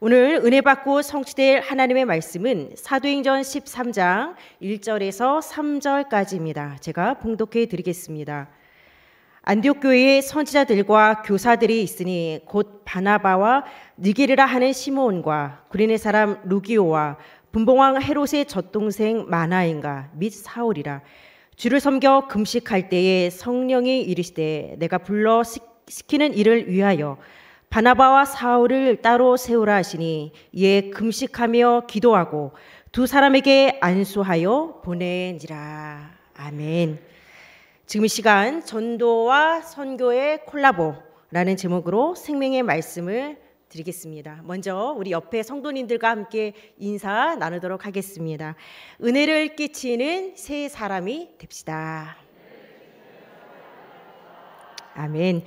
오늘 은혜 받고 성취될 하나님의 말씀은 사도행전 13장 1절에서 3절까지입니다. 제가 봉독해 드리겠습니다. 안디옥 교회의 선지자들과 교사들이 있으니 곧 바나바와 니게르라 하는 시몬과 구레네 사람 루기오와 분봉왕 헤롯의 젖동생 마나인가 및 사울이라 주를 섬겨 금식할 때에 성령이 이르시되 내가 불러 시키는 일을 위하여 바나바와 사울을 따로 세우라 하시니 이에 금식하며 기도하고 두 사람에게 안수하여 보낸지라. 아멘. 지금 이 시간 전도와 선교의 콜라보라는 제목으로 생명의 말씀을 드리겠습니다. 먼저 우리 옆에 성도님들과 함께 인사 나누도록 하겠습니다. 은혜를 끼치는 세 사람이 됩시다. 아멘.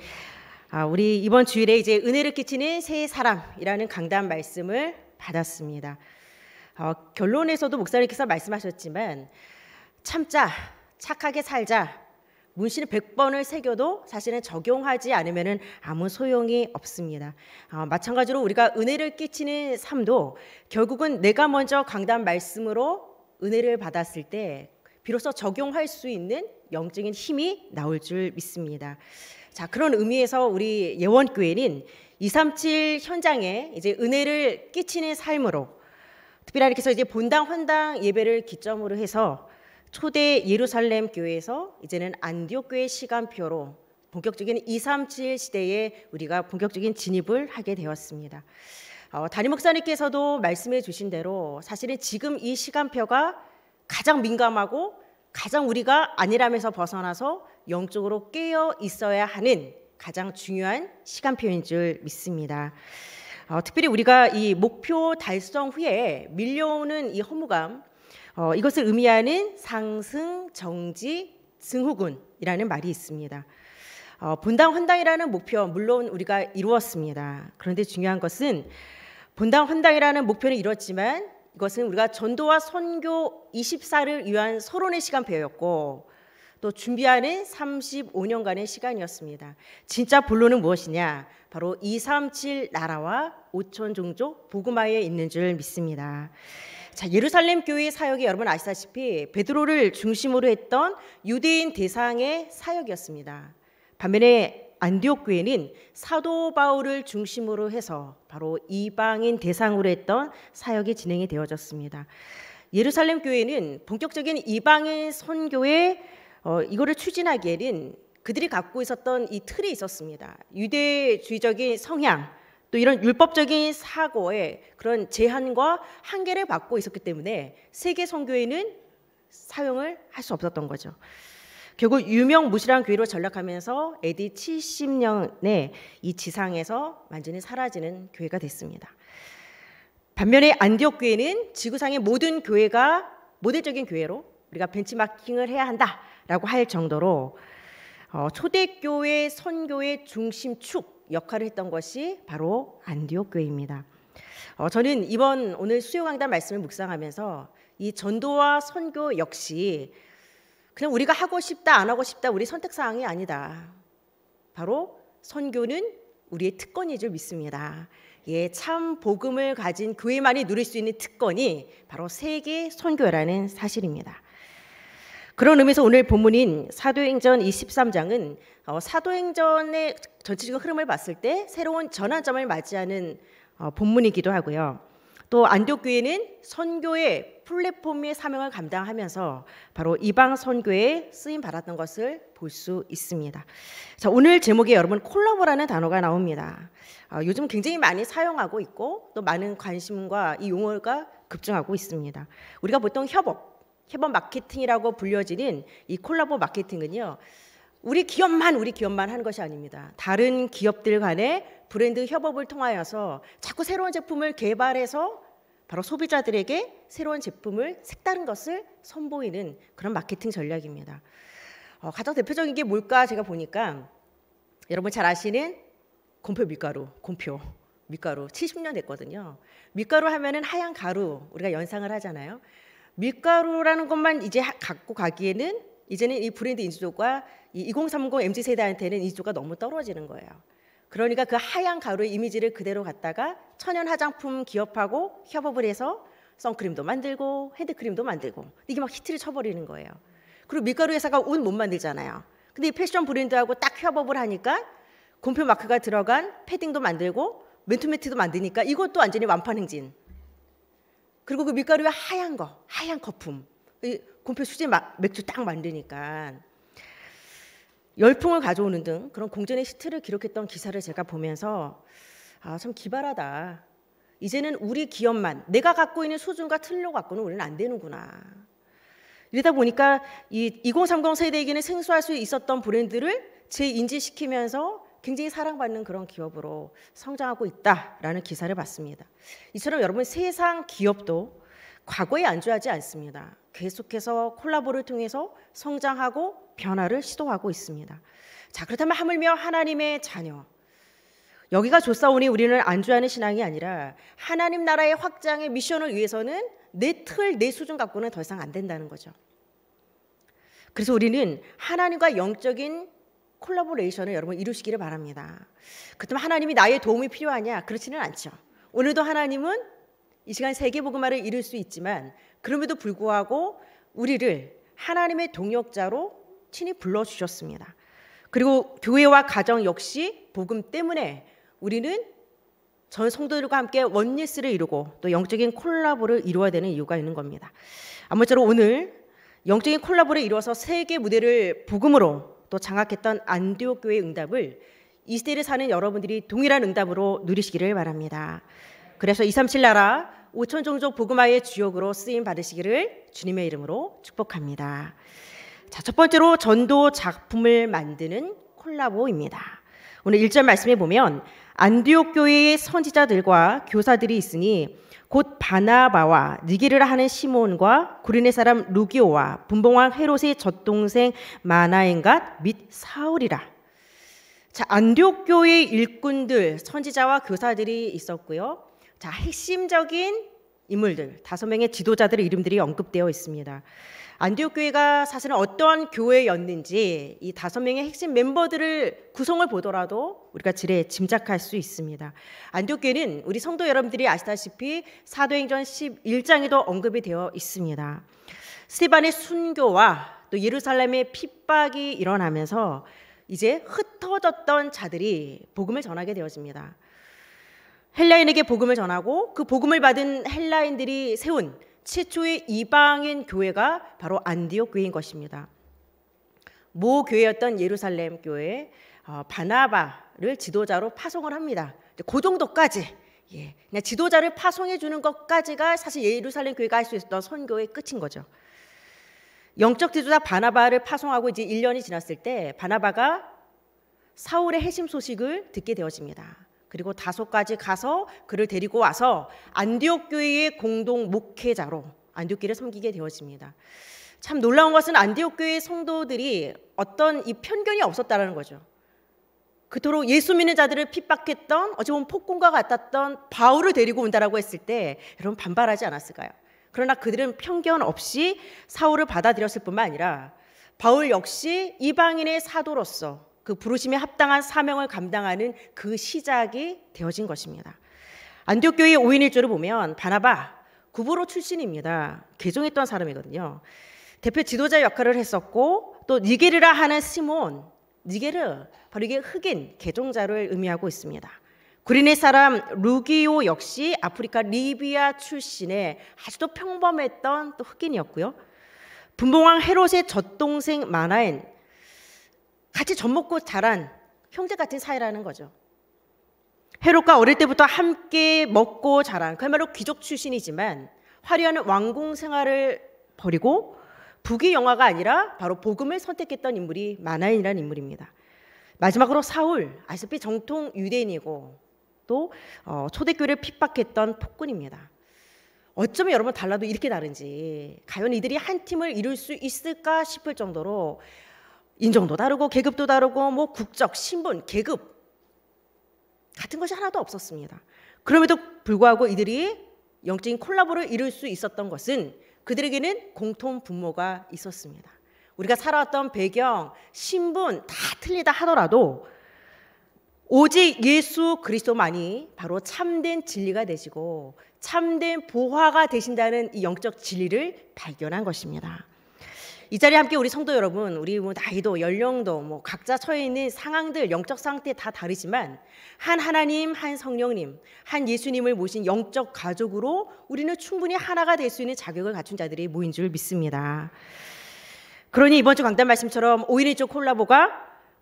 아, 우리 이번 주일에 이제 은혜를 끼치는 새 사람이라는 강단 말씀을 받았습니다. 어, 결론에서도 목사님께서 말씀하셨지만 참자, 착하게 살자. 문신을 100번을 새겨도 사실은 적용하지 않으면 아무 소용이 없습니다. 어, 마찬가지로 우리가 은혜를 끼치는 삶도 결국은 내가 먼저 강단 말씀으로 은혜를 받았을 때 비로소 적용할 수 있는 영적인 힘이 나올 줄 믿습니다. 자, 그런 의미에서 우리 예원교회는 237 현장에 이제 은혜를 끼치는 삶으로 특별히 하나님께서 이제 본당 헌당 예배를 기점으로 해서 초대 예루살렘 교회에서 이제는 안디옥 교회 시간표로 본격적인 237 시대에 우리가 본격적인 진입을 하게 되었습니다. 어, 담임 목사님께서도 말씀해 주신 대로 사실은 지금 이 시간표가 가장 민감하고 가장 우리가 안일함에서 벗어나서 영적으로 깨어 있어야 하는 가장 중요한 시간표인 줄 믿습니다. 어, 특별히 우리가 이 목표 달성 후에 밀려오는 이 허무감, 어, 이것을 의미하는 상승, 정지, 증후군이라는 말이 있습니다. 어, 본당 헌당이라는 목표 물론 우리가 이루었습니다. 그런데 중요한 것은 본당 헌당이라는 목표는 이뤘지만 것은 우리가 전도와 선교 24를 위한 서론의 시간 배웠고 또 준비하는 35년간의 시간이었습니다. 진짜 본론은 무엇이냐? 바로 237 나라와 5천 종족 보그마에 있는 줄 믿습니다. 자, 예루살렘 교회 사역이 여러분 아시다시피 베드로를 중심으로 했던 유대인 대상의 사역이었습니다. 반면에 안디옥 교회는 사도 바울을 중심으로 해서 바로 이방인 대상으로 했던 사역이 진행이 되어졌습니다. 예루살렘 교회는 본격적인 이방인 선교에 어, 이거를 추진하기에는 그들이 갖고 있었던 이 틀이 있었습니다. 유대주의적인 성향 또 이런 율법적인 사고의 그런 제한과 한계를 받고 있었기 때문에 세계 선교에는 사용을 할 수 없었던 거죠. 결국 유명 무실한 교회로 전락하면서 AD 70년에 이 지상에서 완전히 사라지는 교회가 됐습니다. 반면에 안디옥 교회는 지구상의 모든 교회가 모델적인 교회로 우리가 벤치마킹을 해야 한다라고 할 정도로 어, 초대교회 선교의 중심축 역할을 했던 것이 바로 안디옥 교회입니다. 어, 저는 이번 오늘 수요 강단 말씀을 묵상하면서 이 전도와 선교 역시 그냥 우리가 하고 싶다 안 하고 싶다 우리 선택 사항이 아니다. 바로 선교는 우리의 특권이 죠 믿습니다. 예, 참 복음을 가진 교회만이 누릴 수 있는 특권이 바로 세계 선교라는 사실입니다. 그런 의미에서 오늘 본문인 사도행전 23장은 어, 사도행전의 전체적인 흐름을 봤을 때 새로운 전환점을 맞이하는 어, 본문이기도 하고요. 또 안디옥교회는 선교의 플랫폼의 사명을 감당하면서 바로 이방 선교에 쓰임 받았던 것을 볼 수 있습니다. 자, 오늘 제목에 여러분 콜라보라는 단어가 나옵니다. 어, 요즘 굉장히 많이 사용하고 있고 또 많은 관심과 이 용어가 급증하고 있습니다. 우리가 보통 협업, 협업 마케팅이라고 불려지는 이 콜라보 마케팅은요. 우리 기업만 우리 기업만 하는 것이 아닙니다. 다른 기업들 간의 브랜드 협업을 통하여서 자꾸 새로운 제품을 개발해서 바로 소비자들에게 새로운 제품을 색다른 것을 선보이는 그런 마케팅 전략입니다. 어, 가장 대표적인 게 뭘까 제가 보니까 여러분 잘 아시는 곰표 밀가루, 곰표 밀가루 70년 됐거든요. 밀가루 하면은 하얀 가루 우리가 연상을 하잖아요. 밀가루라는 것만 이제 갖고 가기에는 이제는 이 브랜드 인지도가 이 2030 MZ 세대한테는 인지도가 너무 떨어지는 거예요. 그러니까 그 하얀 가루의 이미지를 그대로 갖다가 천연 화장품 기업하고 협업을 해서 선크림도 만들고 핸드크림도 만들고 이게 막 히트를 쳐버리는 거예요. 그리고 밀가루 회사가 옷 못 만들잖아요. 근데 이 패션 브랜드하고 딱 협업을 하니까 곰표 마크가 들어간 패딩도 만들고 맨투매트도 만드니까 이것도 완전히 완판 행진. 그리고 그 밀가루에 하얀 거, 하얀 거품. 곰표 수제 맥주 딱 만드니까 열풍을 가져오는 등 그런 공전의 시트를 기록했던 기사를 제가 보면서 아, 참 기발하다. 이제는 우리 기업만 내가 갖고 있는 수준과 틀려 갖고는 우리는 안 되는구나. 이러다 보니까 이 2030 세대에게는 생소할 수 있었던 브랜드를 재인지시키면서 굉장히 사랑받는 그런 기업으로 성장하고 있다라는 기사를 봤습니다. 이처럼 여러분 세상 기업도 과거에 안주하지 않습니다. 계속해서 콜라보를 통해서 성장하고 변화를 시도하고 있습니다. 자, 그렇다면 하물며 하나님의 자녀. 여기가 조사오니 우리는 안주하는 신앙이 아니라 하나님 나라의 확장의 미션을 위해서는 내 틀, 내 수준 갖고는 더 이상 안 된다는 거죠. 그래서 우리는 하나님과 영적인 콜라보레이션을 여러분 이루시기를 바랍니다. 그렇다면 하나님이 나의 도움이 필요하냐? 그렇지는 않죠. 오늘도 하나님은 이 시간 세계 복음화를 이룰 수 있지만 그럼에도 불구하고 우리를 하나님의 동역자로 친히 불러 주셨습니다. 그리고 교회와 가정 역시 복음 때문에 우리는 전 성도들과 함께 원리스를 이루고 또 영적인 콜라보를 이루어야 되는 이유가 있는 겁니다. 아무쪼록 오늘 영적인 콜라보를 이루어서 세계 무대를 복음으로 또 장악했던 안디옥 교회의 응답을 이스대를 사는 여러분들이 동일한 응답으로 누리시기를 바랍니다. 그래서 237 나라 5천 종족 복음화의 주역으로 쓰임 받으시기를 주님의 이름으로 축복합니다. 자, 첫 번째로 전도 작품을 만드는 콜라보입니다. 오늘 1절 말씀에 보면 안디옥 교회의 선지자들과 교사들이 있으니 곧 바나바와 니기르라 하는 시몬과 구리네 사람 루기오와 분봉왕 헤롯의 젖동생 마나엔갓 및 사울이라. 자, 안디옥 교회 의 일꾼들, 선지자와 교사들이 있었고요. 자, 핵심적인 인물들, 다섯 명의 지도자들의 이름들이 언급되어 있습니다. 안디옥 교회가 사실은 어떠한 교회였는지 이 다섯 명의 핵심 멤버들을 구성을 보더라도 우리가 지레 짐작할 수 있습니다. 안디옥 교회는 우리 성도 여러분들이 아시다시피 사도행전 11장에도 언급이 되어 있습니다. 스테반의 순교와 또 예루살렘의 핍박이 일어나면서 이제 흩어졌던 자들이 복음을 전하게 되어집니다. 헬라인에게 복음을 전하고 그 복음을 받은 헬라인들이 세운 최초의 이방인 교회가 바로 안디옥 교회인 것입니다. 모 교회였던 예루살렘 교회 어, 바나바를 지도자로 파송을 합니다. 그 정도까지 예, 그냥 지도자를 파송해 주는 것까지가 사실 예루살렘 교회가 할 수 있었던 선교의 끝인 거죠. 영적 지도자 바나바를 파송하고 이제 1년이 지났을 때 바나바가 사울의 해심 소식을 듣게 되어집니다. 그리고 다소까지 가서 그를 데리고 와서 안디옥 교회의 공동 목회자로 안디옥 교회를 섬기게 되었습니다참 놀라운 것은 안디옥 교회 의 성도들이 어떤 이 편견이 없었다라는 거죠. 그토록 예수 믿는 자들을 핍박했던 어찌 보면 폭군과 같았던 바울을 데리고 온다라고 했을 때 여러분 반발하지 않았을까요? 그러나 그들은 편견 없이 사울을 받아들였을 뿐만 아니라 바울 역시 이방인의 사도로서 그 부르심에 합당한 사명을 감당하는 그 시작이 되어진 것입니다. 안디옥 교의 5인 1조를 보면 바나바 구보로 출신입니다. 개종했던 사람이거든요. 대표 지도자 역할을 했었고 또 니게르라 하는 시몬 니게르 바로 이게 흑인 개종자를 의미하고 있습니다. 구리네 사람 루기오 역시 아프리카 리비아 출신의 아주도 평범했던 또 흑인이었고요. 분봉왕 헤롯의 젖동생 마나엔 같이 젖 먹고 자란 형제 같은 사이라는 거죠. 헤롯과 어릴 때부터 함께 먹고 자란 그야말로 귀족 출신이지만 화려한 왕궁 생활을 버리고 북귀 영화가 아니라 바로 복음을 선택했던 인물이 마나인이라는 인물입니다. 마지막으로 사울, 아시피 정통 유대인이고 또 어, 초대교를 핍박했던 폭군입니다. 어쩌면 여러분 달라도 이렇게 다른지 과연 이들이 한 팀을 이룰 수 있을까 싶을 정도로 인종도 다르고 계급도 다르고 뭐 국적, 신분, 계급 같은 것이 하나도 없었습니다. 그럼에도 불구하고 이들이 영적인 콜라보를 이룰 수 있었던 것은 그들에게는 공통 분모가 있었습니다. 우리가 살아왔던 배경, 신분 다 틀리다 하더라도 오직 예수 그리스도만이 바로 참된 진리가 되시고 참된 보화가 되신다는 이 영적 진리를 발견한 것입니다. 이 자리에 함께 우리 성도 여러분, 우리 뭐 나이도 연령도 뭐 각자 처해 있는 상황들, 영적 상태 다 다르지만 한 하나님, 한 성령님, 한 예수님을 모신 영적 가족으로 우리는 충분히 하나가 될 수 있는 자격을 갖춘 자들이 모인 줄 믿습니다. 그러니 이번 주 강단 말씀처럼 오 5.1쪽 콜라보가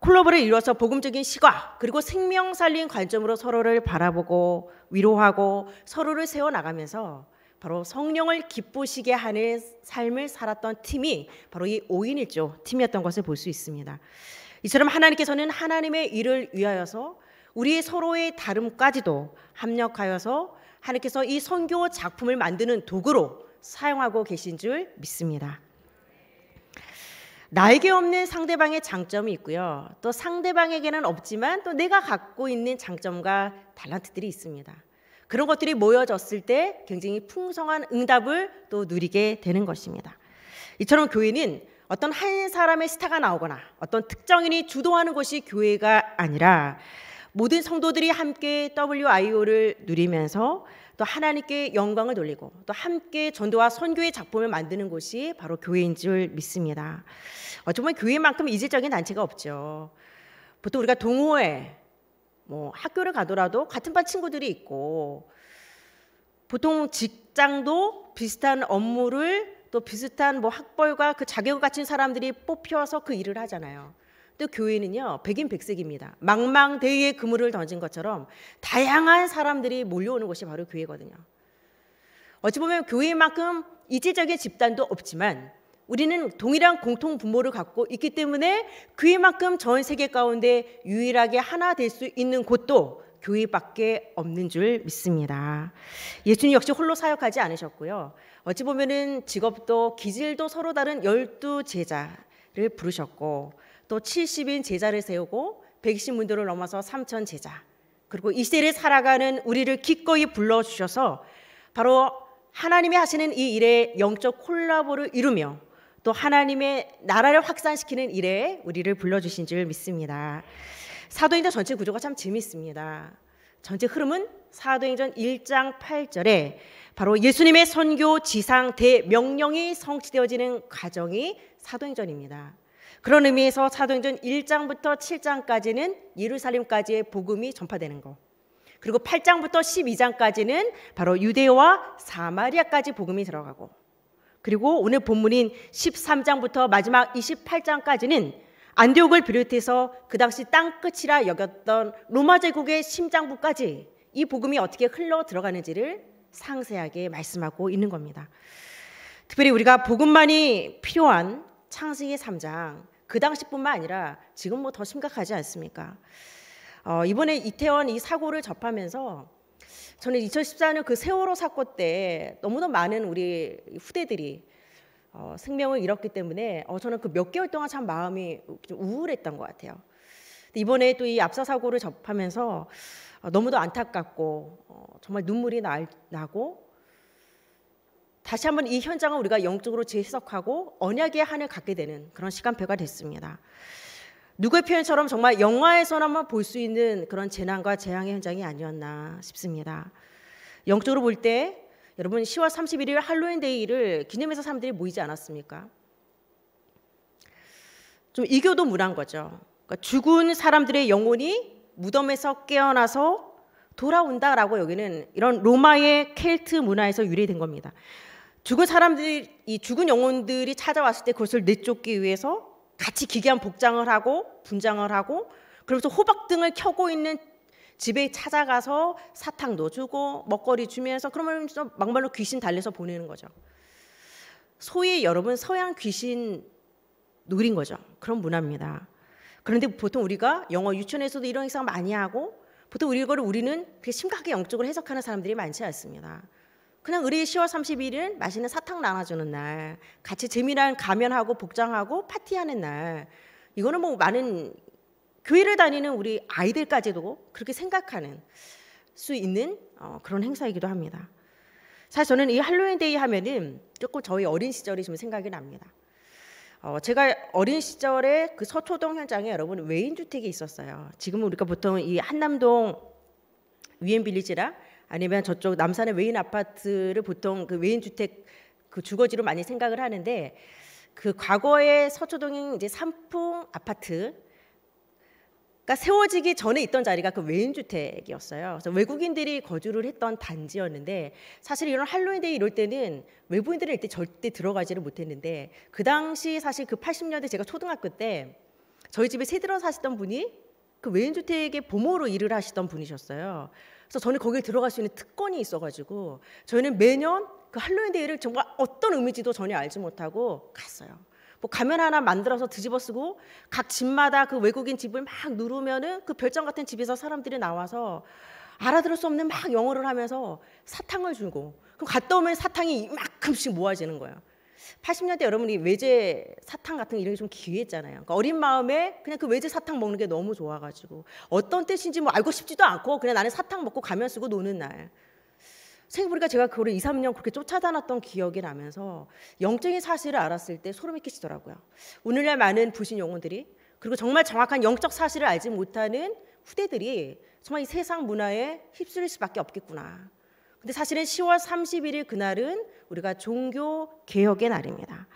콜라보를 이루어서 복음적인 시각 그리고 생명 살린 관점으로 서로를 바라보고 위로하고 서로를 세워 나가면서 바로 성령을 기쁘시게 하는 삶을 살았던 팀이 바로 이 5인일조 팀이었던 것을 볼 수 있습니다. 이처럼 하나님께서는 하나님의 일을 위하여서 우리 서로의 다름까지도 합력하여서 하나님께서 이 선교 작품을 만드는 도구로 사용하고 계신 줄 믿습니다. 나에게 없는 상대방의 장점이 있고요. 또 상대방에게는 없지만 또 내가 갖고 있는 장점과 달란트들이 있습니다. 그런 것들이 모여졌을 때 굉장히 풍성한 응답을 또 누리게 되는 것입니다. 이처럼 교회는 어떤 한 사람의 스타가 나오거나 어떤 특정인이 주도하는 것이 교회가 아니라 모든 성도들이 함께 WIO를 누리면서 또 하나님께 영광을 돌리고 또 함께 전도와 선교의 작품을 만드는 곳이 바로 교회인 줄 믿습니다. 어쩌면 교회만큼 이질적인 단체가 없죠. 보통 우리가 동호회, 뭐 학교를 가더라도 같은 반 친구들이 있고 보통 직장도 비슷한 업무를 또 비슷한 뭐 학벌과 그 자격을 갖춘 사람들이 뽑혀서 그 일을 하잖아요. 또 교회는요 백인 백색입니다. 망망대해의 그물을 던진 것처럼 다양한 사람들이 몰려오는 곳이 바로 교회거든요. 어찌 보면 교회만큼 이질적인 집단도 없지만 우리는 동일한 공통 분모를 갖고 있기 때문에 그이만큼 전 세계 가운데 유일하게 하나 될 수 있는 곳도 교회밖에 없는 줄 믿습니다. 예수님 역시 홀로 사역하지 않으셨고요. 어찌 보면은 직업도 기질도 서로 다른 열두 제자를 부르셨고 또 70인 제자를 세우고 120분들을 넘어서 3천 제자 그리고 이 세를 살아가는 우리를 기꺼이 불러주셔서 바로 하나님이 하시는 이 일에 영적 콜라보를 이루며 또 하나님의 나라를 확산시키는 일에 우리를 불러주신 줄 믿습니다. 사도행전 전체 구조가 참 재밌습니다. 전체 흐름은 사도행전 1장 8절에 바로 예수님의 선교 지상 대명령이 성취되어지는 과정이 사도행전입니다. 그런 의미에서 사도행전 1장부터 7장까지는 예루살렘까지의 복음이 전파되는 것. 그리고 8장부터 12장까지는 바로 유대와 사마리아까지 복음이 들어가고 그리고 오늘 본문인 13장부터 마지막 28장까지는 안디옥을 비롯해서 그 당시 땅끝이라 여겼던 로마 제국의 심장부까지 이 복음이 어떻게 흘러 들어가는지를 상세하게 말씀하고 있는 겁니다. 특별히 우리가 복음만이 필요한 창세기 3장 그 당시뿐만 아니라 지금 뭐 더 심각하지 않습니까? 어, 이번에 이태원 이 사고를 접하면서 저는 2014년 그 세월호 사건 때너무도 많은 우리 후대들이 어, 생명을 잃었기 때문에 어, 저는 그 몇 개월 동안 참 마음이 좀 우울했던 것 같아요. 이번에 또 이 압사 사고를 접하면서 어, 너무도 안타깝고 어, 정말 눈물이 나, 나고 다시 한번 이 현장을 우리가 영적으로 재해석하고 언약의 한을 갖게 되는 그런 시간표가 됐습니다. 누구의 표현처럼 정말 영화에서나만 볼 수 있는 그런 재난과 재앙의 현장이 아니었나 싶습니다. 영적으로 볼 때 여러분 10월 31일 할로윈 데이를 기념해서 사람들이 모이지 않았습니까? 좀 이교도 무난 거죠. 그러니까 죽은 사람들의 영혼이 무덤에서 깨어나서 돌아온다라고 여기는 이런 로마의 켈트 문화에서 유래된 겁니다. 죽은 사람들이 이 죽은 영혼들이 찾아왔을 때 그것을 내쫓기 위해서 같이 기괴한 복장을 하고 분장을 하고 그러면서 호박 등을 켜고 있는 집에 찾아가서 사탕도 주고 먹거리 주면서 그러면서 막말로 귀신 달래서 보내는 거죠. 소위 여러분 서양 귀신 놀린 거죠. 그런 문화입니다. 그런데 보통 우리가 영어 유치원에서도 이런 행사 많이 하고 보통 우리 이거를 우리는 그게 심각하게 영적으로 해석하는 사람들이 많지 않습니다. 그냥 우리 10월 31일 맛있는 사탕 나눠주는 날, 같이 재미난 가면하고 복장하고 파티하는 날, 이거는 뭐 많은 교회를 다니는 우리 아이들까지도 그렇게 생각하는 수 있는 어, 그런 행사이기도 합니다. 사실 저는 이 할로윈데이 하면은 조금 저희 어린 시절이 좀 생각이 납니다. 어, 제가 어린 시절에 그 서초동 현장에 여러분 외인 주택이 있었어요. 지금 우리가 보통 이 한남동 위엔빌리지라 아니면 저쪽 남산의 외인 아파트를 보통 그 외인 주택 그 주거지로 많이 생각을 하는데 그 과거에 서초동 이제 삼풍 아파트 가 세워지기 전에 있던 자리가 그 외인 주택이었어요. 그래서 외국인들이 거주를 했던 단지였는데 사실 이런 할로윈데이 이럴 때는 외국인들은 이때 절대 들어가지를 못했는데 그 당시 사실 그 80년대 제가 초등학교 때 저희 집에 새 들어 사시던 분이 그 외인 주택의 보모로 일을 하시던 분이셨어요. 그래서 저는 거기에 들어갈 수 있는 특권이 있어가지고 저희는 매년 그 할로윈 데이를 정말 어떤 의미지도 전혀 알지 못하고 갔어요. 뭐 가면 하나 만들어서 뒤집어 쓰고 각 집마다 그 외국인 집을 막 누르면은 그 별장 같은 집에서 사람들이 나와서 알아들을 수 없는 막 영어를 하면서 사탕을 주고 그럼 갔다 오면 사탕이 이만큼씩 모아지는 거예요. 80년대 여러분이 외제 사탕 같은 이런 게 좀 귀했잖아요. 그러니까 어린 마음에 그냥 그 외제 사탕 먹는 게 너무 좋아가지고 어떤 뜻인지 뭐 알고 싶지도 않고 그냥 나는 사탕 먹고 가면 쓰고 노는 날. 생각해보니까 제가 그거를 2, 3년 그렇게 쫓아다녔던 기억이 나면서 영적인 사실을 알았을 때 소름이 끼치더라고요. 오늘날 많은 부신영혼들이 그리고 정말 정확한 영적 사실을 알지 못하는 후대들이 정말 이 세상 문화에 휩쓸릴 수밖에 없겠구나. 근데 사실은 10월 31일 그날은 우리가 종교 개혁의 날입니다.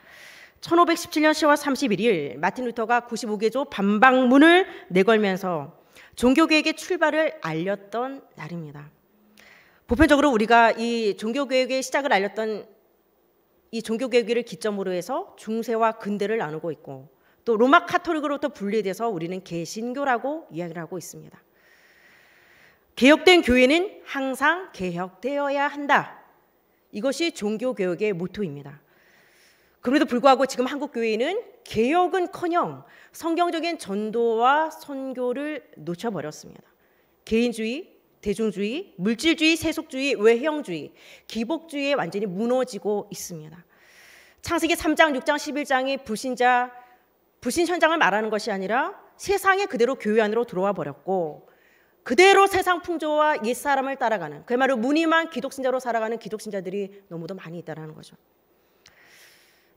1517년 10월 31일 마틴 루터가 95개조 반박문을 내걸면서 종교 개혁의 출발을 알렸던 날입니다. 보편적으로 우리가 이 종교 개혁의 시작을 알렸던 이 종교 개혁을 기점으로 해서 중세와 근대를 나누고 있고 또 로마 카톨릭으로부터 분리돼서 우리는 개신교라고 이야기를 하고 있습니다. 개혁된 교회는 항상 개혁되어야 한다. 이것이 종교교육의 모토입니다. 그럼에도 불구하고 지금 한국 교회는 개혁은커녕 성경적인 전도와 선교를 놓쳐버렸습니다. 개인주의, 대중주의, 물질주의, 세속주의, 외형주의, 기복주의에 완전히 무너지고 있습니다. 창세기 3장, 6장, 11장이 불신자, 불신 현장을 말하는 것이 아니라 세상에 그대로 교회 안으로 들어와 버렸고 그대로 세상 풍조와 옛사람을 따라가는 그야말로 무늬만 기독신자로 살아가는 기독신자들이 너무도 많이 있다는 거죠.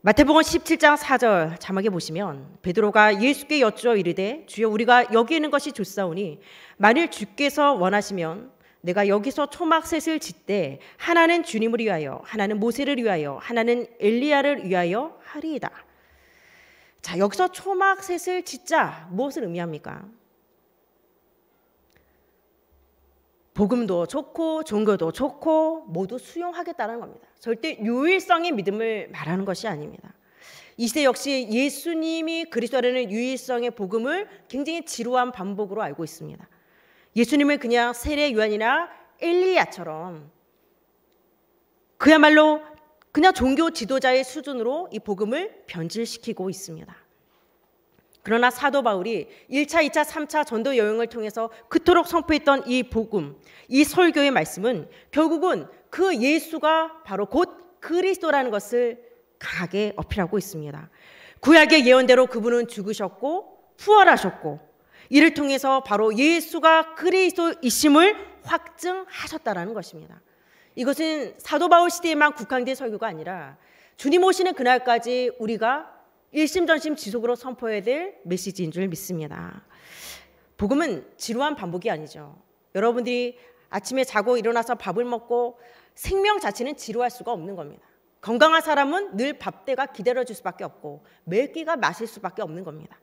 마태복음 17장 4절 자막에 보시면 베드로가 예수께 여쭈어 이르되 주여 우리가 여기 있는 것이 좋사오니 만일 주께서 원하시면 내가 여기서 초막셋을 짓되 하나는 주님을 위하여 하나는 모세를 위하여 하나는 엘리야를 위하여 하리이다. 자 여기서 초막셋을 짓자 무엇을 의미합니까? 복음도 좋고 종교도 좋고 모두 수용하겠다는 겁니다. 절대 유일성의 믿음을 말하는 것이 아닙니다. 이세 역시 예수님이 그리스도라는 유일성의 복음을 굉장히 지루한 반복으로 알고 있습니다. 예수님을 그냥 세례 요한이나 엘리야처럼 그야말로 그냥 종교 지도자의 수준으로 이 복음을 변질시키고 있습니다. 그러나 사도 바울이 1차, 2차, 3차 전도 여행을 통해서 그토록 선포했던 이 복음, 이 설교의 말씀은 결국은 그 예수가 바로 곧 그리스도라는 것을 강하게 어필하고 있습니다. 구약의 예언대로 그분은 죽으셨고 부활하셨고 이를 통해서 바로 예수가 그리스도이심을 확증하셨다라는 것입니다. 이것은 사도 바울 시대에만 국한된 설교가 아니라 주님 오시는 그날까지 우리가 일심전심 지속으로 선포해야 될 메시지인 줄 믿습니다. 복음은 지루한 반복이 아니죠. 여러분들이 아침에 자고 일어나서 밥을 먹고 생명 자체는 지루할 수가 없는 겁니다. 건강한 사람은 늘 밥대가 기다려줄 수밖에 없고 매끼가 마실 수밖에 없는 겁니다.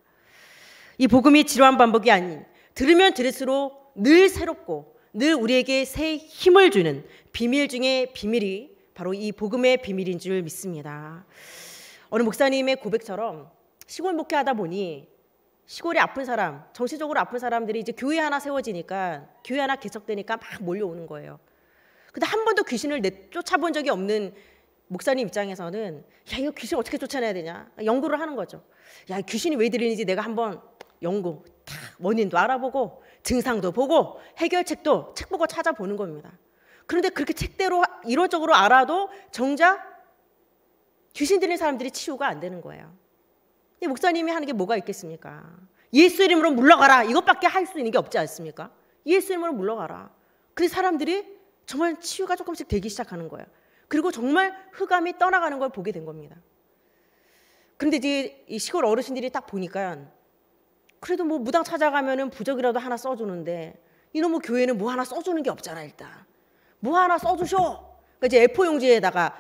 이 복음이 지루한 반복이 아닌 들으면 들을수록 늘 새롭고 늘 우리에게 새 힘을 주는 비밀 중의 비밀이 바로 이 복음의 비밀인 줄 믿습니다. 어느 목사님의 고백처럼 시골 목회하다 보니 시골에 아픈 사람, 정신적으로 아픈 사람들이 이제 교회 하나 세워지니까 교회 하나 개척되니까 막 몰려오는 거예요. 근데 한 번도 귀신을 쫓아본 적이 없는 목사님 입장에서는 야 이거 귀신 어떻게 쫓아내야 되냐 연구를 하는 거죠. 야 귀신이 왜 들리는지 내가 한번 연구 다 원인도 알아보고 증상도 보고 해결책도 책 보고 찾아보는 겁니다. 그런데 그렇게 책대로 이론적으로 알아도 정작 귀신 들린 사람들이 치유가 안 되는 거예요. 목사님이 하는 게 뭐가 있겠습니까? 예수 이름으로 물러가라. 이것밖에 할 수 있는 게 없지 않습니까? 예수 이름으로 물러가라. 근데 사람들이 정말 치유가 조금씩 되기 시작하는 거예요. 그리고 정말 흑암이 떠나가는 걸 보게 된 겁니다. 그런데 이제 이 시골 어르신들이 딱 보니까 그래도 뭐 무당 찾아가면 부적이라도 하나 써주는데 이놈의 교회는 뭐 하나 써주는 게 없잖아 일단 뭐 하나 써주셔. 그러니까 이제 a 용지에다가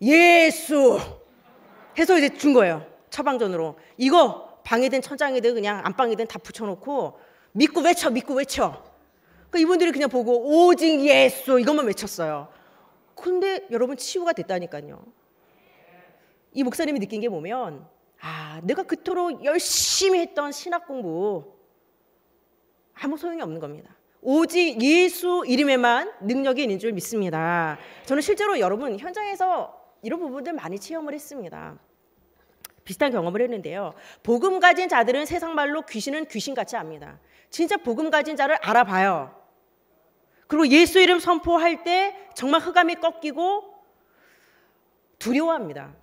예수 해서 이제 준 거예요. 처방전으로. 이거 방에든 천장에든 그냥 안방에든 다 붙여놓고 믿고 외쳐, 믿고 외쳐. 그러니까 이분들이 그냥 보고 오직 예수 이것만 외쳤어요. 근데 여러분 치유가 됐다니까요. 이 목사님이 느낀 게보면 아, 내가 그토록 열심히 했던 신학 공부 아무 소용이 없는 겁니다. 오직 예수 이름에만 능력이 있는 줄 믿습니다. 저는 실제로 여러분 현장에서 이런 부분들 많이 체험을 했습니다. 비슷한 경험을 했는데요. 복음 가진 자들은 세상 말로 귀신은 귀신같이 압니다. 진짜 복음 가진 자를 알아봐요. 그리고 예수 이름 선포할 때 정말 흑암이 꺾이고 두려워합니다.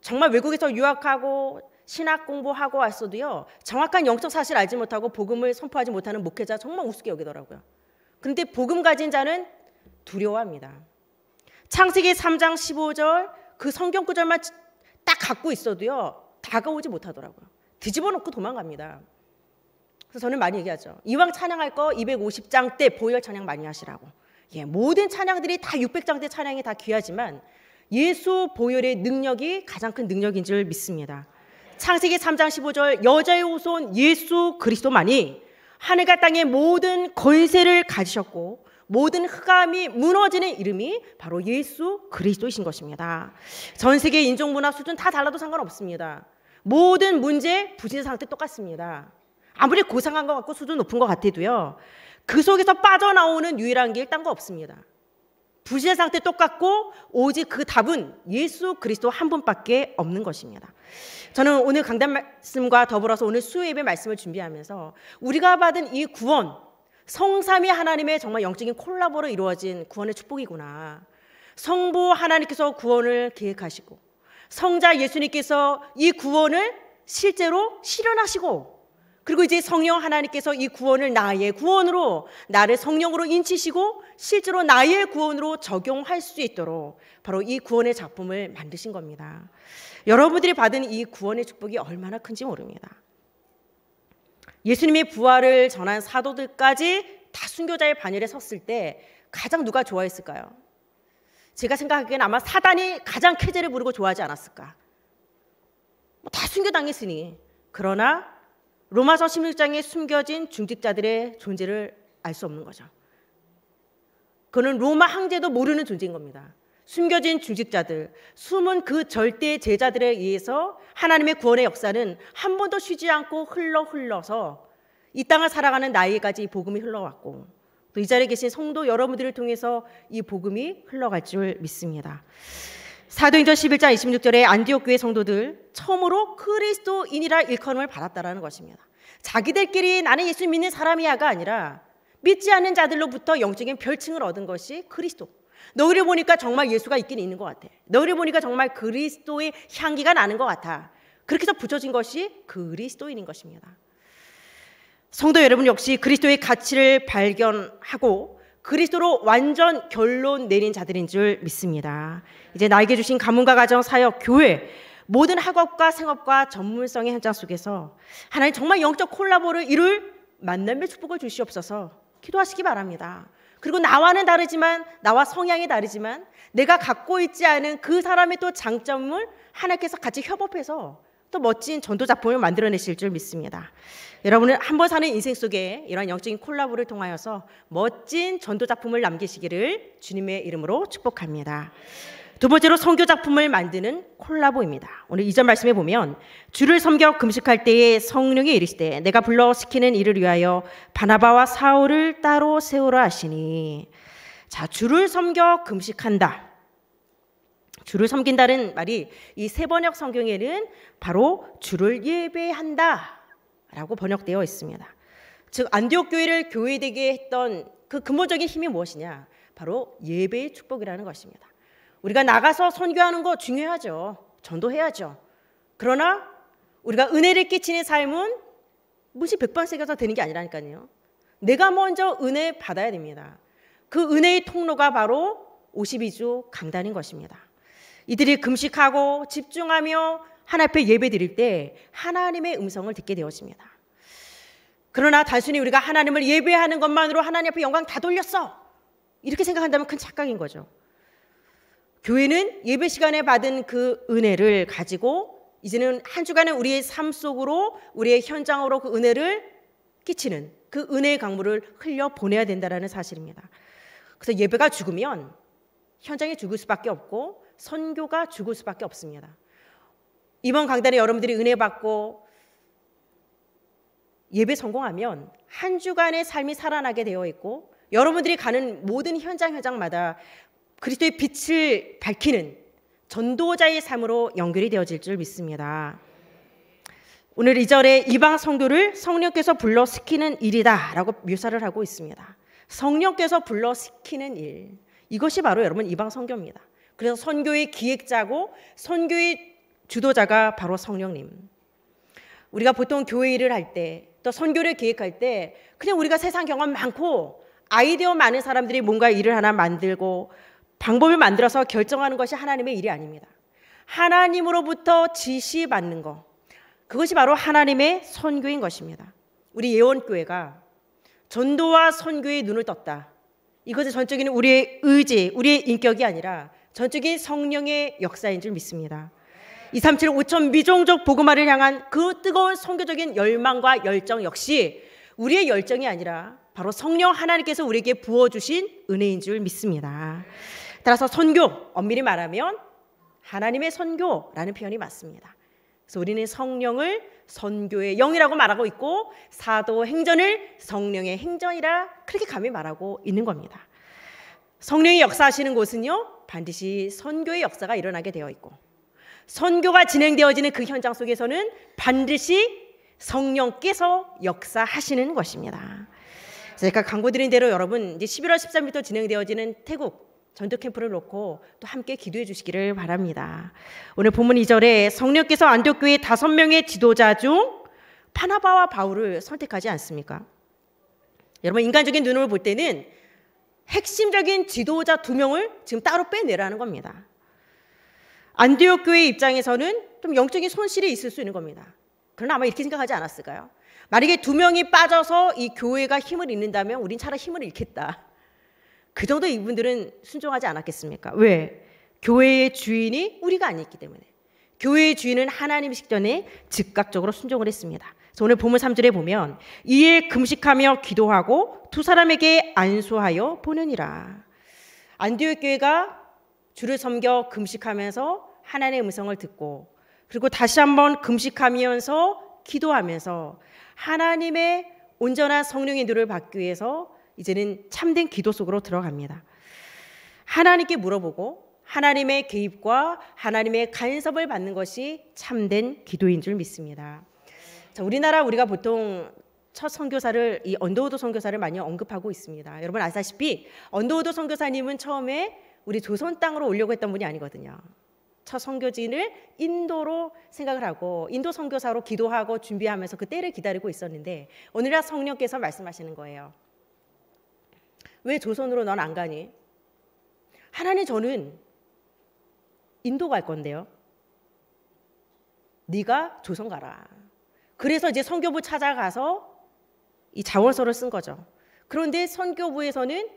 정말 외국에서 유학하고 신학 공부하고 왔어도요. 정확한 영적 사실 알지 못하고 복음을 선포하지 못하는 목회자 정말 우습게 여기더라고요. 그런데 복음 가진 자는 두려워합니다. 창세기 3장 15절 그 성경 구절만 딱 갖고 있어도요. 다가오지 못하더라고요. 뒤집어 놓고 도망갑니다. 그래서 저는 많이 얘기하죠. 이왕 찬양할 거 250장 때 보혈 찬양 많이 하시라고. 예, 모든 찬양들이 다 600장 때 찬양이 다 귀하지만 예수 보혈의 능력이 가장 큰 능력인 줄 믿습니다. 창세기 3장 15절 여자의 후손 예수 그리스도만이 하늘과 땅의 모든 권세를 가지셨고 모든 흑암이 무너지는 이름이 바로 예수 그리스도이신 것입니다. 전 세계 인종 문화 수준 다 달라도 상관없습니다. 모든 문제 부진 상태 똑같습니다. 아무리 고상한 것 같고 수준 높은 것 같아도요. 그 속에서 빠져나오는 유일한 길 딴 거 없습니다. 부진 상태 똑같고 오직 그 답은 예수 그리스도 한 분밖에 없는 것입니다. 저는 오늘 강단 말씀과 더불어서 오늘 수요예배 말씀을 준비하면서 우리가 받은 이 구원 성삼이 하나님의 정말 영적인 콜라보로 이루어진 구원의 축복이구나. 성부 하나님께서 구원을 계획하시고 성자 예수님께서 이 구원을 실제로 실현하시고 그리고 이제 성령 하나님께서 이 구원을 나의 구원으로 나를 성령으로 인치시고 실제로 나의 구원으로 적용할 수 있도록 바로 이 구원의 작품을 만드신 겁니다. 여러분들이 받은 이 구원의 축복이 얼마나 큰지 모릅니다. 예수님이 부활을 전한 사도들까지 다 순교자의 반열에 섰을 때 가장 누가 좋아했을까요? 제가 생각하기에는 아마 사단이 가장 쾌재를 부르고 좋아하지 않았을까. 뭐 다 순교당했으니. 그러나 로마서 16장에 숨겨진 중직자들의 존재를 알 수 없는 거죠. 그는 로마 황제도 모르는 존재인 겁니다. 숨겨진 중직자들, 숨은 그절대 제자들에 의해서 하나님의 구원의 역사는 한 번도 쉬지 않고 흘러 흘러서 이 땅을 살아가는 나이까지 이 복음이 흘러왔고 또 이 자리에 계신 성도 여러분들을 통해서 이 복음이 흘러갈 줄 믿습니다. 사도행전 11장 26절에 안디옥 교회 성도들 처음으로 그리스도인이라 일컬음을 받았다라는 것입니다. 자기들끼리 나는 예수 믿는 사람이야가 아니라 믿지 않는 자들로부터 영적인 별칭을 얻은 것이 그리스도 너희를 보니까 정말 예수가 있긴 있는 것 같아. 너희를 보니까 정말 그리스도의 향기가 나는 것 같아. 그렇게 해서 붙여진 것이 그리스도인인 것입니다. 성도 여러분 역시 그리스도의 가치를 발견하고 그리스도로 완전 결론 내린 자들인 줄 믿습니다. 이제 나에게 주신 가문과 가정, 사역, 교회 모든 학업과 생업과 전문성의 현장 속에서 하나님 정말 영적 콜라보를 이룰 만남의 축복을 주시옵소서 기도하시기 바랍니다. 그리고 나와는 다르지만 나와 성향이 다르지만 내가 갖고 있지 않은 그 사람의 또 장점을 하나님께서 같이 협업해서 또 멋진 전도 작품을 만들어내실 줄 믿습니다. 여러분은 한 번 사는 인생 속에 이런 영적인 콜라보를 통하여서 멋진 전도 작품을 남기시기를 주님의 이름으로 축복합니다. 두 번째로 성교 작품을 만드는 콜라보입니다. 오늘 이전 말씀에 보면 주를 섬겨 금식할 때에 성령이 이르시되 내가 불러 시키는 일을 위하여 바나바와 사울을 따로 세우라 하시니 자 주를 섬겨 금식한다. 주를 섬긴다는 말이 이 세 번역 성경에는 바로 주를 예배한다라고 번역되어 있습니다. 즉 안디옥 교회를 교회 되게 했던 그 근본적인 힘이 무엇이냐? 바로 예배의 축복이라는 것입니다. 우리가 나가서 선교하는 거 중요하죠. 전도해야죠. 그러나 우리가 은혜를 끼치는 삶은 무시 백번 새겨서 되는 게 아니라니까요. 내가 먼저 은혜 받아야 됩니다. 그 은혜의 통로가 바로 52주 강단인 것입니다. 이들이 금식하고 집중하며 하나 앞에 예배 드릴 때 하나님의 음성을 듣게 되었습니다. 그러나 단순히 우리가 하나님을 예배하는 것만으로 하나님 앞에 영광 다 돌렸어. 이렇게 생각한다면 큰 착각인 거죠. 교회는 예배 시간에 받은 그 은혜를 가지고 이제는 한 주간의 우리의 삶 속으로 우리의 현장으로 그 은혜를 끼치는 그 은혜의 강물을 흘려 보내야 된다는 사실입니다. 그래서 예배가 죽으면 현장이 죽을 수밖에 없고 선교가 죽을 수밖에 없습니다. 이번 강단에 여러분들이 은혜 받고 예배 성공하면 한 주간의 삶이 살아나게 되어 있고 여러분들이 가는 모든 현장 현장마다 그리스도의 빛을 밝히는 전도자의 삶으로 연결이 되어질 줄 믿습니다. 오늘 이절에 이방 성교를 성령께서 불러 시키는 일이다라고 묘사를 하고 있습니다. 성령께서 불러 시키는 일. 이것이 바로 여러분 이방 성교입니다. 그래서 선교의 기획자고 선교의 주도자가 바로 성령님. 우리가 보통 교회 일을 할 때 또 선교를 기획할 때 그냥 우리가 세상 경험 많고 아이디어 많은 사람들이 뭔가 일을 하나 만들고 방법을 만들어서 결정하는 것이 하나님의 일이 아닙니다. 하나님으로부터 지시받는 것. 그것이 바로 하나님의 선교인 것입니다. 우리 예원교회가 전도와 선교의 눈을 떴다. 이것은 전적인 우리의 의지, 우리의 인격이 아니라 전적인 성령의 역사인 줄 믿습니다. 237 5천 미종족 복음화를 향한 그 뜨거운 선교적인 열망과 열정 역시 우리의 열정이 아니라 바로 성령 하나님께서 우리에게 부어주신 은혜인 줄 믿습니다. 따라서 선교, 엄밀히 말하면 하나님의 선교라는 표현이 맞습니다. 그래서 우리는 성령을 선교의 영이라고 말하고 있고 사도 행전을 성령의 행전이라 그렇게 감히 말하고 있는 겁니다. 성령이 역사하시는 곳은요 반드시 선교의 역사가 일어나게 되어 있고 선교가 진행되어지는 그 현장 속에서는 반드시 성령께서 역사하시는 것입니다. 제가 강구드린 대로 여러분 이제 11월 13일부터 진행되어지는 태국 전도 캠프를 놓고 또 함께 기도해 주시기를 바랍니다. 오늘 본문 2절에 성령께서 안디옥교회 다섯 명의 지도자 중 파나바와 바울을 선택하지 않습니까? 여러분 인간적인 눈으로 볼 때는 핵심적인 지도자 두 명을 지금 따로 빼내라는 겁니다. 안디옥 교회 입장에서는 좀 영적인 손실이 있을 수 있는 겁니다. 그러나 아마 이렇게 생각하지 않았을까요? 만약에 두 명이 빠져서 이 교회가 힘을 잃는다면 우린 차라리 힘을 잃겠다. 그 정도 이분들은 순종하지 않았겠습니까? 왜? 교회의 주인이 우리가 아니기 때문에. 교회의 주인은 하나님식 전에 즉각적으로 순종을 했습니다. 그래서 오늘 본문 3절에 보면 이에 금식하며 기도하고 두 사람에게 안수하여 보느니라. 안디옥 교회가 주를 섬겨 금식하면서 하나님의 음성을 듣고 그리고 다시 한번 금식하면서 기도하면서 하나님의 온전한 성령의 눈을 받기 위해서 이제는 참된 기도 속으로 들어갑니다. 하나님께 물어보고 하나님의 개입과 하나님의 간섭을 받는 것이 참된 기도인 줄 믿습니다. 자, 우리나라 우리가 보통 첫 선교사를 이 언더우드 선교사를 많이 언급하고 있습니다. 여러분 아시다시피 언더우드 선교사님은 처음에 우리 조선 땅으로 오려고 했던 분이 아니거든요. 첫 선교진을 인도로 생각을 하고 인도 선교사로 기도하고 준비하면서 그 때를 기다리고 있었는데 오늘날 성령께서 말씀하시는 거예요. 왜 조선으로 넌 안 가니? 하나님 저는 인도 갈 건데요. 네가 조선 가라. 그래서 이제 선교부 찾아가서 이 자원서를 쓴 거죠. 그런데 선교부에서는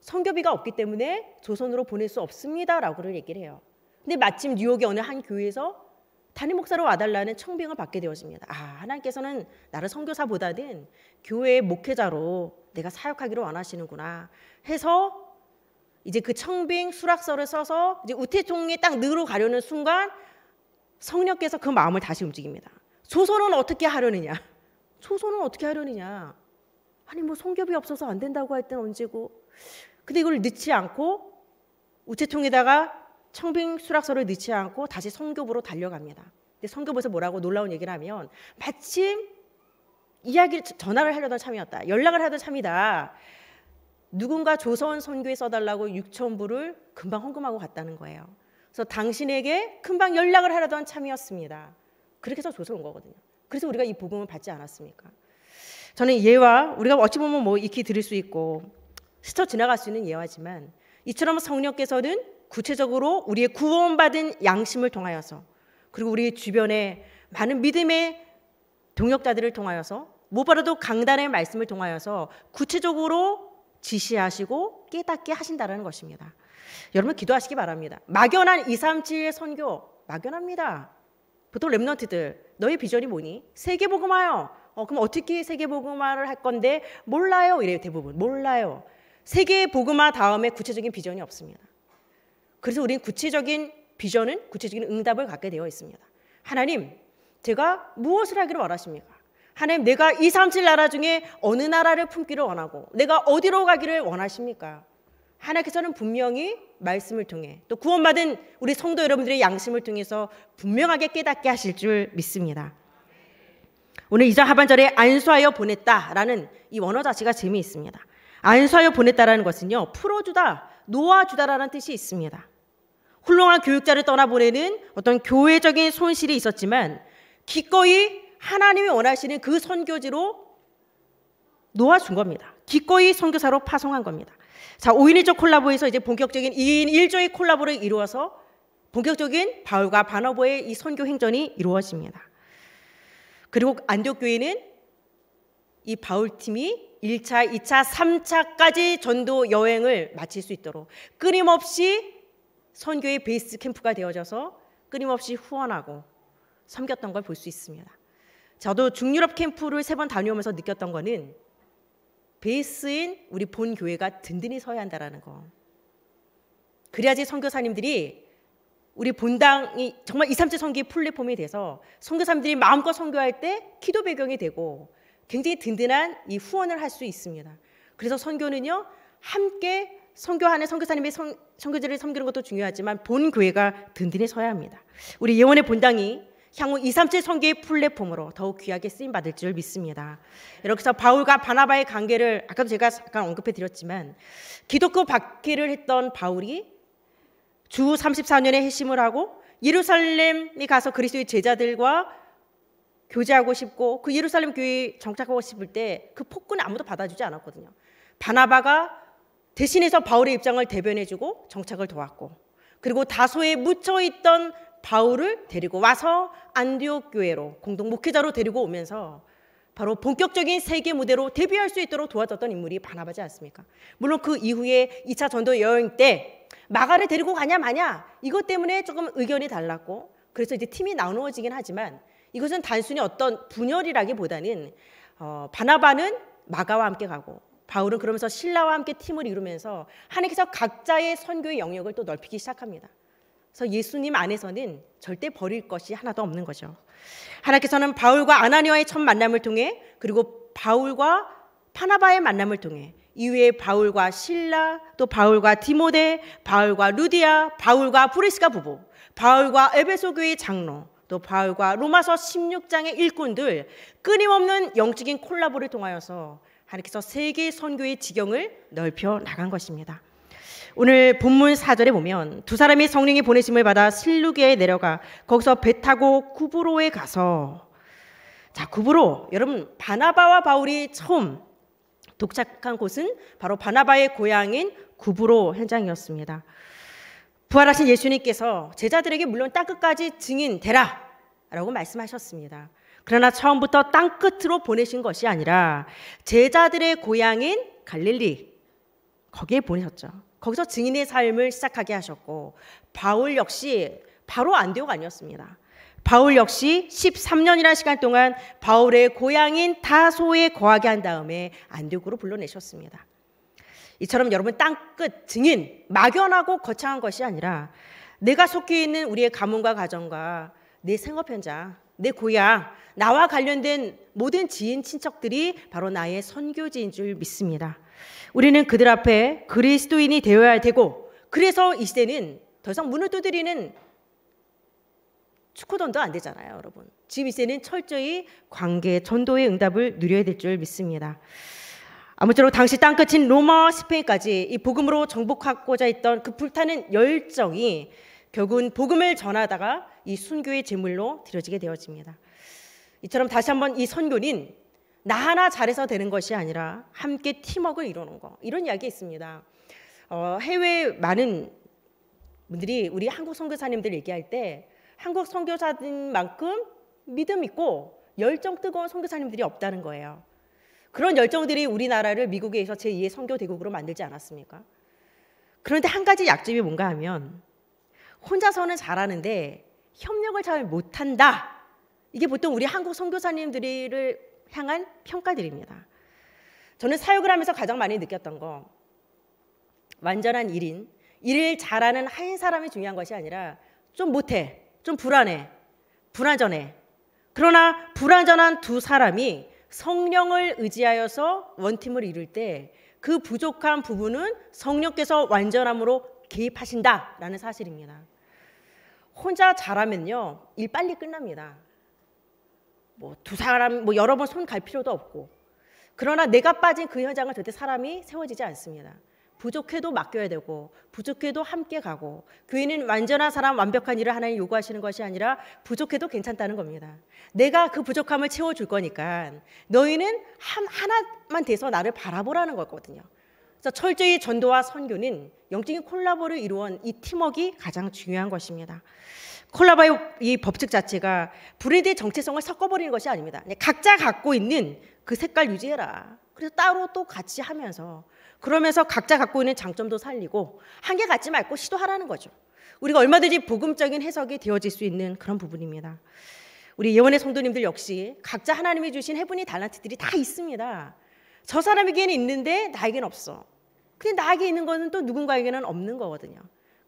선교비가 없기 때문에 조선으로 보낼 수 없습니다라고 얘기를 해요. 근데 마침 뉴욕의 어느 한 교회에서 단임 목사로 와달라는 청빙을 받게 되어집니다. 아, 하나님께서는 나를 선교사보다는 교회의 목회자로 내가 사역하기로 원하시는구나 해서 이제 그 청빙 수락서를 써서 이제 우태통에 딱 늘어가려는 순간 성령께서 그 마음을 다시 움직입니다. 조선은 어떻게 하려느냐? 조선은 어떻게 하려느냐? 아니 뭐 성격이 없어서 안 된다고 할 땐 언제고 근데 이걸 넣지 않고 우체통에다가 청빙 수락서를 넣지 않고 다시 성교부로 달려갑니다. 근데 성교부에서 뭐라고 놀라운 얘기를 하면 마침 이야기를 전화를 하려던 참이었다. 연락을 하던 참이다. 누군가 조선 선교에 써달라고 6천 부를 금방 헌금하고 갔다는 거예요. 그래서 당신에게 금방 연락을 하려던 참이었습니다. 그렇게 해서 조선 온 거거든요. 그래서 우리가 이 복음을 받지 않았습니까? 저는 예와 우리가 어찌 보면 뭐 익히 들을 수 있고 스쳐 지나갈 수 있는 예화지만 이처럼 성령께서는 구체적으로 우리의 구원받은 양심을 통하여서 그리고 우리 주변에 많은 믿음의 동역자들을 통하여서 무엇보다도 강단의 말씀을 통하여서 구체적으로 지시하시고 깨닫게 하신다는 것입니다. 여러분 기도하시기 바랍니다. 막연한 237 선교 막연합니다. 보통 랩런트들 너의 비전이 뭐니? 세계복음화요. 어, 그럼 어떻게 세계복음화를 할 건데 몰라요. 이래요 대부분 몰라요. 세계복음화 다음에 구체적인 비전이 없습니다. 그래서 우리는 구체적인 비전은 구체적인 응답을 갖게 되어 있습니다. 하나님, 제가 무엇을 하기를 원하십니까? 하나님 내가 이 삼칠 나라 중에 어느 나라를 품기를 원하고 내가 어디로 가기를 원하십니까? 하나님께서는 분명히 말씀을 통해 또 구원받은 우리 성도 여러분들의 양심을 통해서 분명하게 깨닫게 하실 줄 믿습니다. 오늘 이자 하반절에 안수하여 보냈다라는 이 원어 자체가 재미있습니다. 안수하여 보냈다라는 것은요 풀어주다, 놓아주다라는 뜻이 있습니다. 훌륭한 교육자를 떠나보내는 어떤 교회적인 손실이 있었지만 기꺼이 하나님이 원하시는 그 선교지로 놓아준 겁니다. 기꺼이 선교사로 파송한 겁니다. 자, 5인 1조 콜라보에서 이제 본격적인 2인 1조의 콜라보를 이루어서 본격적인 바울과 바나보의 이 선교 행전이 이루어집니다. 그리고 안디옥 교회는 이 바울 팀이 1차, 2차, 3차까지 전도 여행을 마칠 수 있도록 끊임없이 선교의 베이스 캠프가 되어져서 끊임없이 후원하고 섬겼던 걸 볼 수 있습니다. 저도 중유럽 캠프를 세 번 다녀오면서 느꼈던 거는 베이스인 우리 본 교회가 든든히 서야 한다라는 거. 그래야지 선교사님들이 우리 본당이 정말 2, 3째 선교의 플랫폼이 돼서 선교사님들이 마음껏 선교할 때 기도 배경이 되고 굉장히 든든한 이 후원을 할 수 있습니다. 그래서 선교는요. 함께 선교하는 선교사님의 선, 선교지를 섬기는 것도 중요하지만 본 교회가 든든히 서야 합니다. 우리 예원의 본당이 향후 2, 3 7성교의 플랫폼으로 더욱 귀하게 쓰임 받을 줄 믿습니다. 이렇게 해서 바울과 바나바의 관계를 아까도 제가 잠깐 언급해 드렸지만 기독교 박해를 했던 바울이 주 34년에 회심을 하고 예루살렘에 가서 그리스도의 제자들과 교제하고 싶고 그 예루살렘 교회에 정착하고 싶을 때 그 폭군을 아무도 받아주지 않았거든요. 바나바가 대신해서 바울의 입장을 대변해주고 정착을 도왔고 그리고 다소에 묻혀있던 바울을 데리고 와서 안디옥 교회로 공동 목회자로 데리고 오면서 바로 본격적인 세계 무대로 데뷔할 수 있도록 도와줬던 인물이 바나바지 않습니까? 물론 그 이후에 2차 전도 여행 때 마가를 데리고 가냐 마냐 이것 때문에 조금 의견이 달랐고 그래서 이제 팀이 나누어지긴 하지만 이것은 단순히 어떤 분열이라기보다는 어, 바나바는 마가와 함께 가고 바울은 그러면서 신라와 함께 팀을 이루면서 하나님께서 각자의 선교의 영역을 또 넓히기 시작합니다. 그래서 예수님 안에서는 절대 버릴 것이 하나도 없는 거죠. 하나님께서는 바울과 아나니아의 첫 만남을 통해 그리고 바울과 파나바의 만남을 통해 이외에 바울과 신라 또 바울과 디모데 바울과 루디아 바울과 브레스가 부부 바울과 에베소 교의 장로 또 바울과 로마서 16장의 일꾼들 끊임없는 영적인 콜라보를 통하여서 하나님께서 세계 선교의 지경을 넓혀 나간 것입니다. 오늘 본문 4절에 보면 두 사람이 성령의 보내심을 받아 실루게에 내려가 거기서 배 타고 구브로에 가서 자, 구브로. 여러분, 바나바와 바울이 처음 도착한 곳은 바로 바나바의 고향인 구브로 현장이었습니다. 부활하신 예수님께서 제자들에게 물론 땅끝까지 증인되라 라고 말씀하셨습니다. 그러나 처음부터 땅끝으로 보내신 것이 아니라 제자들의 고향인 갈릴리 거기에 보내셨죠. 거기서 증인의 삶을 시작하게 하셨고 바울 역시 바로 안디옥 아니었습니다. 바울 역시 13년이라는 시간 동안 바울의 고향인 다소에 거하게 한 다음에 안디옥으로 불러내셨습니다. 이처럼 여러분 땅끝 증인 막연하고 거창한 것이 아니라 내가 속해 있는 우리의 가문과 가정과 내 생업 현장, 내 고향, 나와 관련된 모든 지인 친척들이 바로 나의 선교지인 줄 믿습니다. 우리는 그들 앞에 그리스도인이 되어야 되고 그래서 이 시대는 더 이상 문을 두드리는 축구던도 안 되잖아요, 여러분. 지금 이 시대는 철저히 관계, 전도의 응답을 누려야 될 줄 믿습니다. 아무쪼록 당시 땅끝인 로마, 스페인까지 이 복음으로 정복하고자 했던 그 불타는 열정이 결국은 복음을 전하다가 이 순교의 제물로 드려지게 되어집니다. 이처럼 다시 한번 이 선교는 나 하나 잘해서 되는 것이 아니라 함께 팀워크를 이루는 거 이런 이야기 있습니다. 어, 해외 많은 분들이 우리 한국 선교사님들 얘기할 때 한국 선교사님만큼 믿음 있고 열정 뜨거운 선교사님들이 없다는 거예요. 그런 열정들이 우리나라를 미국에서 제2의 선교 대국으로 만들지 않았습니까? 그런데 한 가지 약점이 뭔가 하면 혼자서는 잘하는데 협력을 잘 못한다. 이게 보통 우리 한국 선교사님들을 향한 평가들입니다. 저는 사역을 하면서 가장 많이 느꼈던 거 완전한 일인 일을 잘하는 한 사람이 중요한 것이 아니라 좀 못해, 좀 불안해, 불안전해. 그러나 불안전한 두 사람이 성령을 의지하여서 원팀을 이룰 때 그 부족한 부분은 성령께서 완전함으로 개입하신다라는 사실입니다. 혼자 잘하면요, 일 빨리 끝납니다. 뭐두 사람 뭐 여러 번 손 갈 필요도 없고 그러나 내가 빠진 그현장을 절대 사람이 세워지지 않습니다. 부족해도 맡겨야 되고 부족해도 함께 가고 교회는 완전한 사람 완벽한 일을 하나님 요구하시는 것이 아니라 부족해도 괜찮다는 겁니다. 내가 그 부족함을 채워줄 거니까 너희는 한, 하나만 돼서 나를 바라보라는 거거든요. 그래서 철저히 전도와 선교는 영적인 콜라보를 이루어온 이 팀워크가 가장 중요한 것입니다. 콜라바의 이 법칙 자체가 브랜드의 정체성을 섞어버리는 것이 아닙니다. 네, 각자 갖고 있는 그 색깔 유지해라. 그래서 따로 또 같이 하면서 그러면서 각자 갖고 있는 장점도 살리고 한계 갖지 말고 시도하라는 거죠. 우리가 얼마든지 복음적인 해석이 되어질 수 있는 그런 부분입니다. 우리 예원의 성도님들 역시 각자 하나님이 주신 해분이 달란트들이 다 있습니다. 저 사람에게는 있는데 나에게는 없어. 근데 나에게 있는 거는 또 누군가에게는 없는 거거든요.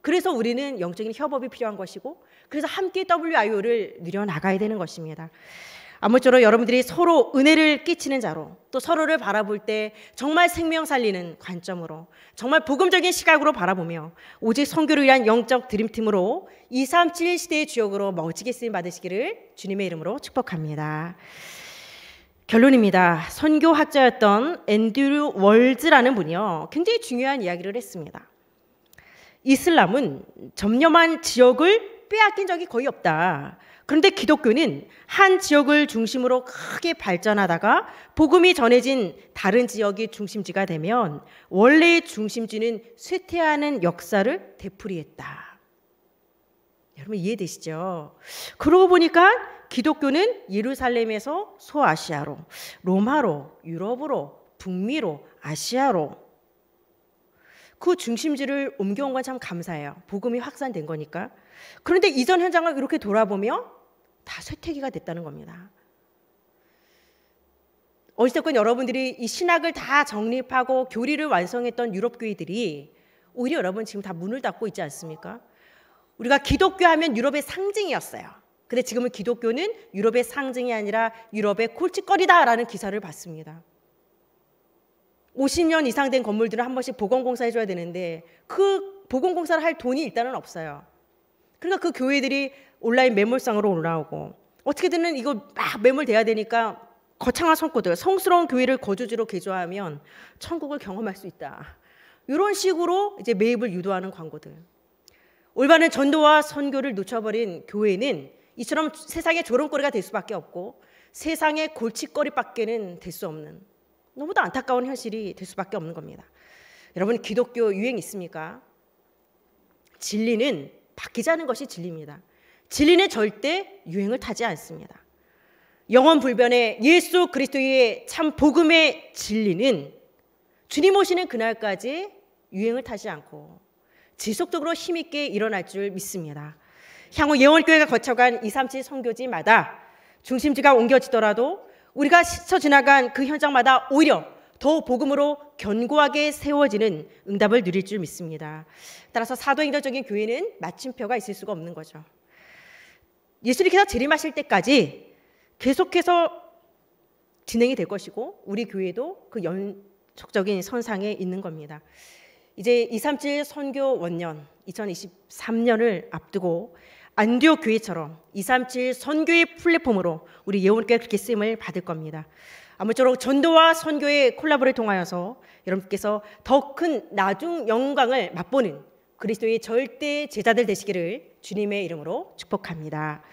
그래서 우리는 영적인 협업이 필요한 것이고 그래서 함께 WIO를 늘려나가야 되는 것입니다. 아무쪼록 여러분들이 서로 은혜를 끼치는 자로 또 서로를 바라볼 때 정말 생명 살리는 관점으로 정말 복음적인 시각으로 바라보며 오직 성교를 위한 영적 드림팀으로 237 시대의 주역으로 멋지게 쓰임 받으시기를 주님의 이름으로 축복합니다. 결론입니다. 선교학자였던 앤드류 월즈라는 분이요. 굉장히 중요한 이야기를 했습니다. 이슬람은 점령한 지역을 빼앗긴 적이 거의 없다. 그런데 기독교는 한 지역을 중심으로 크게 발전하다가 복음이 전해진 다른 지역이 중심지가 되면 원래의 중심지는 쇠퇴하는 역사를 되풀이했다. 여러분 이해되시죠? 그러고 보니까 기독교는 예루살렘에서 소아시아로, 로마로, 유럽으로, 북미로, 아시아로 그 중심지를 옮겨온 건 참 감사해요. 복음이 확산된 거니까. 그런데 이전 현장을 이렇게 돌아보며 다 쇠퇴기가 됐다는 겁니다. 어쨌건 여러분들이 이 신학을 다 정립하고 교리를 완성했던 유럽 교회들이 오히려 여러분 지금 다 문을 닫고 있지 않습니까? 우리가 기독교 하면 유럽의 상징이었어요. 근데 지금은 기독교는 유럽의 상징이 아니라 유럽의 골칫거리다라는 기사를 봤습니다. 50년 이상 된건물들을한 번씩 보건공사 해줘야 되는데 그 보건공사를 할 돈이 일단은 없어요. 그러니까 그 교회들이 온라인 매몰상으로 올라오고 어떻게든 이거 막 매몰돼야 되니까 거창한 성고들, 성스러운 교회를 거주지로 개조하면 천국을 경험할 수 있다. 이런 식으로 이제 매입을 유도하는 광고들. 올바른 전도와 선교를 놓쳐버린 교회는 이처럼 세상의 조롱거리가 될 수밖에 없고 세상의 골칫거리밖에는 될 수 없는 너무도 안타까운 현실이 될 수밖에 없는 겁니다. 여러분 기독교 유행 있습니까? 진리는 바뀌자는 것이 진리입니다. 진리는 절대 유행을 타지 않습니다. 영원 불변의 예수 그리스도의 참 복음의 진리는 주님 오시는 그날까지 유행을 타지 않고 지속적으로 힘있게 일어날 줄 믿습니다. 향후 예원교회가 거쳐간 237 선교지마다 중심지가 옮겨지더라도 우리가 스쳐 지나간 그 현장마다 오히려 더 복음으로 견고하게 세워지는 응답을 누릴 줄 믿습니다. 따라서 사도행전적인 교회는 마침표가 있을 수가 없는 거죠. 예수님께서 재림하실 때까지 계속해서 진행이 될 것이고 우리 교회도 그 연속적인 선상에 있는 겁니다. 이제 237 선교 원년 2023년을 앞두고 안디옥 교회처럼 237 선교의 플랫폼으로 우리 예원께 그렇게 쓰임을 받을 겁니다. 아무쪼록 전도와 선교의 콜라보를 통하여서 여러분께서 더 큰 나중 영광을 맛보는 그리스도의 절대 제자들 되시기를 주님의 이름으로 축복합니다.